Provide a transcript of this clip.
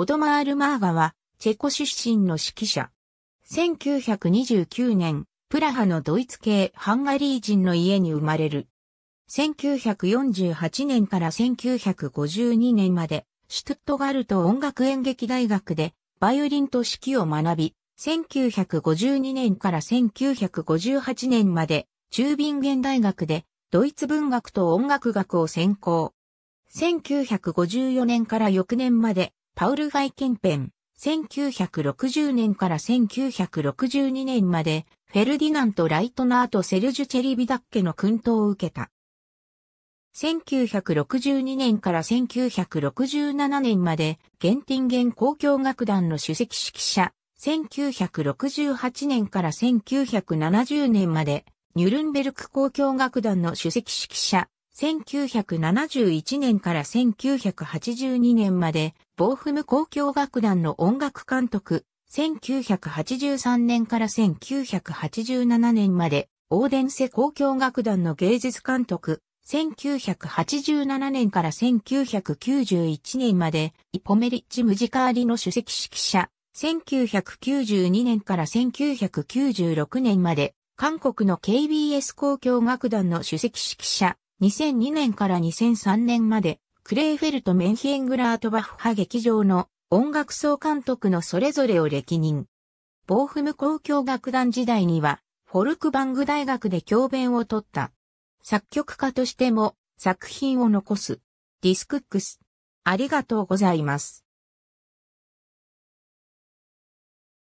オドマール・マーガは、チェコ出身の指揮者。1929年、プラハのドイツ系ハンガリー人の家に生まれる。1948年から1952年まで、シュトゥットガルト音楽演劇大学で、バイオリンと指揮を学び、1952年から1958年まで、チュービンゲン大学で、ドイツ文学と音楽学を専攻。1954年から翌年まで、パウル・ファイケンペン、1960年から1962年まで、フェルディナント・ライトナーとセルジュ・チェリビダッケの訓導を受けた。1962年から1967年まで、ゲンティンゲン交響楽団の首席指揮者、1968年から1970年まで、ニュルンベルク交響楽団の首席指揮者、1971年から1982年まで、ボーフム交響楽団の音楽監督、1983年から1987年まで、オーデンセ交響楽団の芸術監督、1987年から1991年まで、イポメリッチ・ムジカーリの首席指揮者、1992年から1996年まで、韓国の KBS 交響楽団の首席指揮者、2002年から2003年まで、クレーフェルト・メンヒエングラートバッハ劇場の音楽総監督のそれぞれを歴任。ボーフム交響楽団時代には、フォルクバング大学で教鞭を取った。作曲家としても作品を残す。ディスクックス。ありがとうございます。